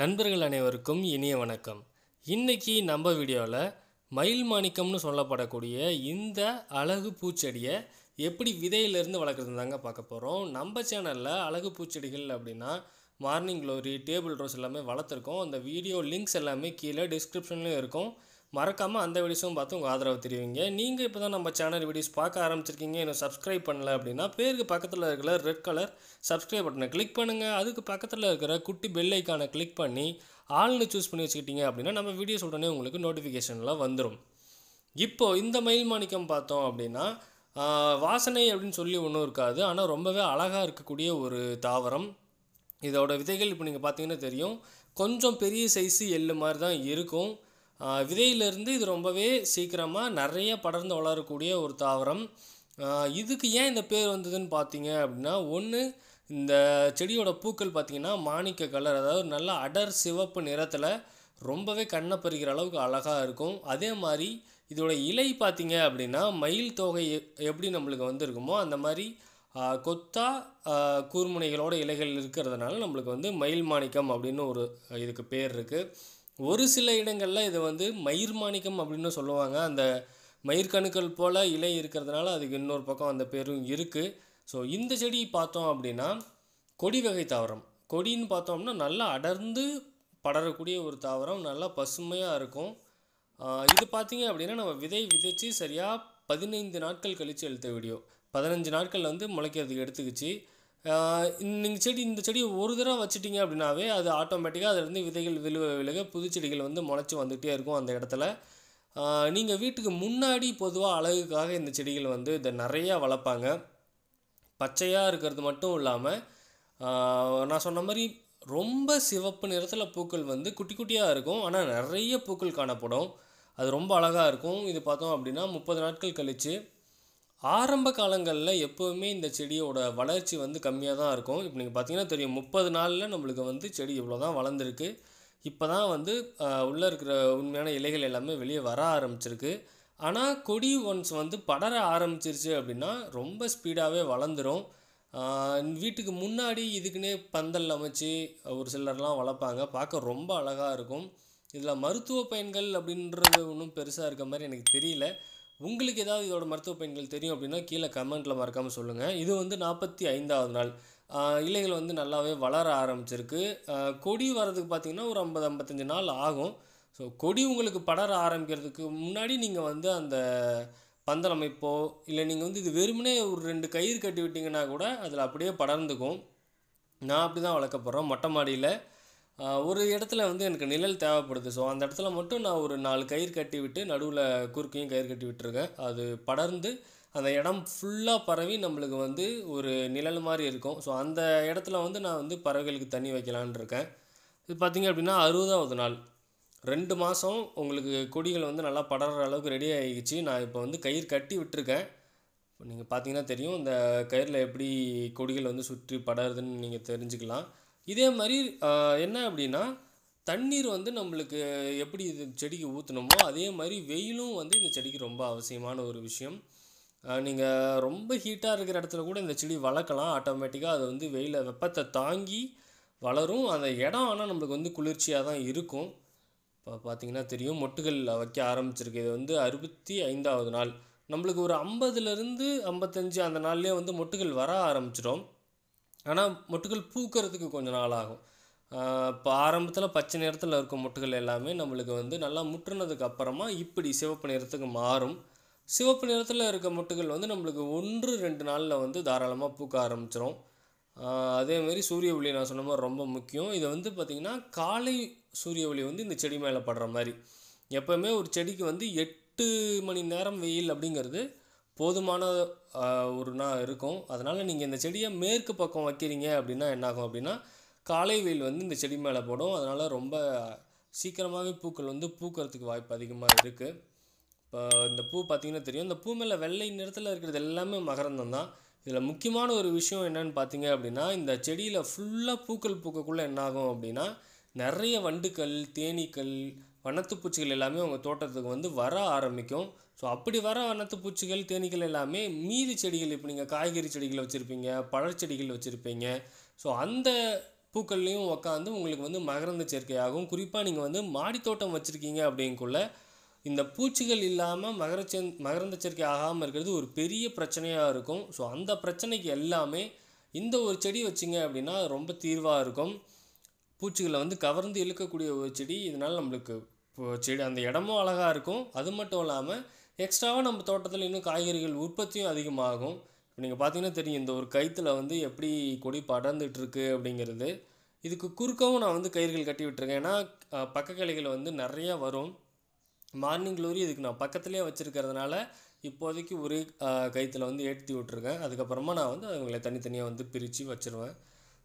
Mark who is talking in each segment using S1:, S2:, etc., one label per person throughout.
S1: நண்பர்கள் அனைவருக்கும் இனிய வணக்கம் இன்றைக்கி நம்ம வீடியோவில் மயில் மாணிக்கம்னு சொல்லப்படக்கூடிய இந்த அழகு பூச்செடியை எப்படி விதையிலேருந்து வளர்க்குறது தாங்க பார்க்க போகிறோம் நம்ம சேனலில் அழகு பூச்செடிகள் அப்படின்னா மார்னிங் க்ளோரி டேபிள் ரோஸ் எல்லாமே வளர்த்துருக்கோம் அந்த வீடியோ லிங்க்ஸ் எல்லாமே கீழே டிஸ்கிரிப்ஷன்லேயும் இருக்கும் மறக்காமல் அந்த வீடியோஸும் பார்த்து உங்கள் ஆதரவு தெரிவிங்க நீங்கள் இப்போ தான் நம்ம சேனல் வீடியோஸ் பார்க்க ஆரம்பிச்சிருக்கீங்க இன்னும் சப்ஸ்கிரைப் பண்ணல அப்படின்னா பேருக்கு பக்கத்தில் இருக்கிற ரெட் கலர் சப்ஸ்கிரைப் பட்டனை கிளிக் பண்ணுங்கள் அதுக்கு பக்கத்தில் இருக்கிற குட்டி பெல் ஐக்கானை கிளிக் பண்ணி ஆள்னு சூஸ் பண்ணி வச்சுக்கிட்டீங்க அப்படின்னா நம்ம வீடியோஸ் உடனே உங்களுக்கு நோட்டிஃபிகேஷன்லாம் வந்துடும் இப்போ இந்த மயில் மாணிக்கம் பார்த்தோம் அப்படின்னா வாசனை அப்படின்னு சொல்லி ஒன்றும் இருக்காது ஆனால் ரொம்பவே அழகாக இருக்கக்கூடிய ஒரு தாவரம் இதோட விதைகள் இப்போ நீங்கள் பார்த்தீங்கன்னா தெரியும் கொஞ்சம் பெரிய சைஸு எள்ளு மாதிரி தான் இருக்கும் விதையிலிருந்து இது ரொம்பவே சீக்கிரமாக நிறைய படர்ந்து வளரக்கூடிய ஒரு தாவரம் இதுக்கு ஏன் இந்த பேர் வந்ததுன்னு பார்த்தீங்க அப்படின்னா ஒன்று இந்த செடியோட பூக்கள் பார்த்திங்கன்னா மாணிக்க கலர் அதாவது நல்ல அடர் சிவப்பு நிறத்தில் ரொம்பவே கண்ணை பறிக்கிற அளவுக்கு அழகாக இருக்கும் அதே மாதிரி இதோட இலை பார்த்திங்க அப்படின்னா மயில் தொகை எப்படி நம்மளுக்கு வந்திருக்குமோ அந்த மாதிரி கொத்தா கூர்முனைகளோட இலைகள் இருக்கிறதுனால நம்மளுக்கு வந்து மயில் மாணிக்கம் அப்படின்னு ஒரு இதுக்கு பேர் இருக்குது ஒரு சில இடங்களில் இதை வந்து மயிர் மாணிக்கம் அப்படின்னு சொல்லுவாங்க அந்த மயிர்கணுக்கள் போல் இலை இருக்கிறதுனால அதுக்கு இன்னொரு பக்கம் அந்த பேரும் இருக்குது ஸோ இந்த செடி பார்த்தோம் அப்படின்னா கொடி வகை தாவரம் கொடின்னு பார்த்தோம்னா நல்லா அடர்ந்து படரக்கூடிய ஒரு தாவரம் நல்லா பசுமையாக இருக்கும் இது பார்த்தீங்க அப்படின்னா நம்ம விதை விதைச்சு சரியாக பதினைந்து நாட்கள் கழித்து எழுத்த வீடியோ பதினஞ்சு நாட்கள் வந்து முளைக்கிறதுக்கு எடுத்துக்கிச்சு நீங்கள் செடி இந்த செடி ஒரு தடவை வச்சுட்டிங்க அப்படின்னாவே அது ஆட்டோமேட்டிக்காக அதிலிருந்து விதைகள் விழுவ புது புதுச்செடிகள் வந்து முளைச்சி வந்துகிட்டே இருக்கும் அந்த இடத்துல நீங்கள் வீட்டுக்கு முன்னாடி பொதுவாக அழகுக்காக இந்த செடிகள் வந்து இதை நிறையா வளர்ப்பாங்க பச்சையாக இருக்கிறது மட்டும் இல்லாமல் நான் சொன்ன மாதிரி ரொம்ப சிவப்பு நிறத்தில் பூக்கள் வந்து குட்டி குட்டியாக இருக்கும் ஆனால் நிறைய பூக்கள் காணப்படும் அது ரொம்ப அழகாக இருக்கும் இது பார்த்தோம் அப்படின்னா முப்பது நாட்கள் கழித்து ஆரம்ப காலங்களில் எப்போவுமே இந்த செடியோட வளர்ச்சி வந்து கம்மியாக தான் இருக்கும் இப்போ நீங்கள் பார்த்தீங்கன்னா தெரியும் முப்பது நாளில் நம்மளுக்கு வந்து செடி இவ்வளோ தான் வளர்ந்துருக்கு இப்போ தான் வந்து உள்ளே இருக்கிற உண்மையான இலைகள் எல்லாமே வெளியே வர ஆரம்பிச்சிருக்கு ஆனால் கொடி ஒன்ஸ் வந்து படர ஆரம்பிச்சிருச்சு அப்படின்னா ரொம்ப ஸ்பீடாகவே வளர்ந்துடும் வீட்டுக்கு முன்னாடி இதுக்குன்னே பந்தல் அமைச்சு ஒரு சிலர்லாம் வளர்ப்பாங்க பார்க்க ரொம்ப அழகாக இருக்கும் இதில் மருத்துவ பயன்கள் அப்படின்றது ஒன்றும் பெருசாக இருக்க மாதிரி எனக்கு தெரியல உங்களுக்கு ஏதாவது இதோட மருத்துவ பயன்கள் தெரியும் அப்படின்னா கீழே கமெண்ட்டில் மறக்காமல் சொல்லுங்கள் இது வந்து நாற்பத்தி ஐந்தாவது நாள் இலைகள் வந்து நல்லாவே வளர ஆரம்பிச்சிருக்கு கொடி வர்றதுக்கு பார்த்திங்கன்னா ஒரு ஐம்பது ஐம்பத்தஞ்சு நாள் ஆகும் ஸோ கொடி உங்களுக்கு படர ஆரம்பிக்கிறதுக்கு முன்னாடி நீங்கள் வந்து அந்த பந்தல் அமைப்போ இல்லை நீங்கள் வந்து இது வெறுமனே ஒரு ரெண்டு கயிறு கட்டி விட்டிங்கன்னா கூட அதில் அப்படியே படர்ந்துக்கும் நான் அப்படி தான் வளர்க்க போகிறோம் மொட்டை மாடியில் ஒரு இடத்துல வந்து எனக்கு நிழல் தேவைப்படுது ஸோ அந்த இடத்துல மட்டும் நான் ஒரு நாலு கயிறு கட்டி விட்டு நடுவில் குறுக்கையும் கயிறு கட்டி விட்டுருக்கேன் அது படர்ந்து அந்த இடம் ஃபுல்லாக பரவி நம்மளுக்கு வந்து ஒரு நிழல் மாதிரி இருக்கும் ஸோ அந்த இடத்துல வந்து நான் வந்து பறவைகளுக்கு தண்ணி வைக்கலான் இருக்கேன் இது பார்த்திங்க அப்படின்னா அறுபதாவது நாள் ரெண்டு மாதம் உங்களுக்கு கொடிகள் வந்து நல்லா படற அளவுக்கு ரெடி ஆகிடுச்சு நான் இப்போ வந்து கயிறு கட்டி விட்டுருக்கேன் இப்போ நீங்கள் பார்த்தீங்கன்னா தெரியும் இந்த கயிறில் எப்படி கொடிகள் வந்து சுற்றி படருதுன்னு நீங்கள் தெரிஞ்சுக்கலாம் இதே மாதிரி என்ன அப்படின்னா தண்ணீர் வந்து நம்மளுக்கு எப்படி இது செடிக்கு ஊற்றணுமோ அதே மாதிரி வெயிலும் வந்து இந்த செடிக்கு ரொம்ப அவசியமான ஒரு விஷயம் நீங்கள் ரொம்ப ஹீட்டாக இருக்கிற இடத்துல கூட இந்த செடி வளர்க்கலாம் ஆட்டோமேட்டிக்காக அது வந்து வெயில வெப்பத்தை தாங்கி வளரும் அந்த இடம் ஆனால் நம்மளுக்கு வந்து குளிர்ச்சியாக தான் இருக்கும் இப்போ பார்த்தீங்கன்னா தெரியும் மொட்டுகள் வைக்க ஆரம்பிச்சிருக்கு இது வந்து அறுபத்தி ஐந்தாவது நாள் நம்மளுக்கு ஒரு ஐம்பதுலேருந்து ஐம்பத்தஞ்சு அந்த நாள்லேயே வந்து மொட்டுகள் வர ஆரம்பிச்சிடும் ஆனால் மொட்டுகள் பூக்கிறதுக்கு கொஞ்சம் நாள் ஆகும் இப்போ ஆரம்பத்தில் பச்சை நிறத்தில் இருக்கும் மொட்டுகள் எல்லாமே நம்மளுக்கு வந்து நல்லா முற்றுனதுக்கு அப்புறமா இப்படி சிவப்பு நிறத்துக்கு மாறும் சிவப்பு நிறத்தில் இருக்க மொட்டுகள் வந்து நம்மளுக்கு ஒன்று ரெண்டு நாளில் வந்து தாராளமாக பூக்க ஆரம்பிச்சிடும் அதேமாரி சூரிய ஒளி நான் சொன்ன மாதிரி ரொம்ப முக்கியம் இதை வந்து பார்த்திங்கன்னா காலை சூரிய ஒளி வந்து இந்த செடி மேலே படுற மாதிரி எப்போவுமே ஒரு செடிக்கு வந்து எட்டு மணி நேரம் வெயில் அப்படிங்கிறது போதுமான ஒரு நாள் இருக்கும் அதனால் நீங்கள் இந்த செடியை மேற்கு பக்கம் வைக்கிறீங்க அப்படின்னா என்னாகும் அப்படின்னா காலை வெயில் வந்து இந்த செடி மேலே போடும் அதனால் ரொம்ப சீக்கிரமாகவே பூக்கள் வந்து பூக்கிறதுக்கு வாய்ப்பு அதிகமாக இருக்குது இப்போ இந்த பூ பார்த்திங்கன்னா தெரியும் இந்த பூ மேலே வெள்ளை நிறத்தில் இருக்கிறது எல்லாமே மகரந்தம் தான் இதில் முக்கியமான ஒரு விஷயம் என்னென்னு பார்த்தீங்க அப்படின்னா இந்த செடியில் ஃபுல்லாக பூக்கள் பூக்கக்குள்ளே என்னாகும் அப்படின்னா நிறைய வண்டுக்கள் தேனீக்கள் வண்ணத்து பூச்சிகள் எல்லாமே உங்கள் தோட்டத்துக்கு வந்து வர ஆரம்பிக்கும் ஸோ அப்படி வர வண்ணத்து பூச்சிகள் தேனீக்கள் எல்லாமே மீதி செடிகள் இப்போ நீங்கள் காய்கறி செடிகள் வச்சுருப்பீங்க பழச்செடிகள் வச்சுருப்பீங்க ஸோ அந்த பூக்கள்லேயும் உட்காந்து உங்களுக்கு வந்து மகரந்த சேர்க்கையாகும் குறிப்பாக நீங்கள் வந்து மாடித்தோட்டம் வச்சுருக்கீங்க அப்படிங்குள்ள இந்த பூச்சிகள் இல்லாமல் மகரச்சே மகரந்த சேர்க்கை ஆகாமல் இருக்கிறது ஒரு பெரிய பிரச்சனையாக இருக்கும் ஸோ அந்த பிரச்சனைக்கு எல்லாமே இந்த ஒரு செடி வச்சிங்க அப்படின்னா ரொம்ப தீர்வாக இருக்கும் பூச்சிகளை வந்து கவர்ந்து இழுக்கக்கூடிய ஒரு செடி இதனால் நம்மளுக்கு செடி அந்த இடமும் அழகாக இருக்கும் அது மட்டும் இல்லாமல் எக்ஸ்ட்ராவாக நம்ம தோட்டத்தில் இன்னும் காய்கறிகள் உற்பத்தியும் அதிகமாகும் இப்போ நீங்கள் பார்த்தீங்கன்னா தெரியும் இந்த ஒரு கயிற்றுல வந்து எப்படி கொடி படர்ந்துட்டுருக்கு அப்படிங்கிறது இதுக்கு குறுக்கவும் நான் வந்து கயிறுகள் கட்டி விட்டுருக்கேன் ஏன்னா பக்க கிளைகள் வந்து நிறையா வரும் மார்னிங் க்ளோரி இதுக்கு நான் பக்கத்துலேயே வச்சுருக்கிறதுனால இப்போதைக்கு ஒரே கயிற்றுல வந்து ஏற்றி விட்ருக்கேன் அதுக்கப்புறமா நான் வந்து அவங்களை தனித்தனியாக வந்து பிரித்து வச்சுருவேன்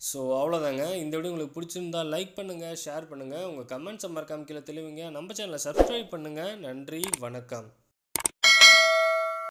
S1: ஸோ அவ்வளோதாங்க இந்த வீடியோ உங்களுக்கு பிடிச்சிருந்தால் லைக் பண்ணுங்கள் ஷேர் பண்ணுங்கள் உங்கள் கமெண்ட்ஸை மறக்காமல் கீழே தெளிவிங்க நம்ம சேனலை சப்ஸ்கிரைப் பண்ணுங்கள் நன்றி வணக்கம்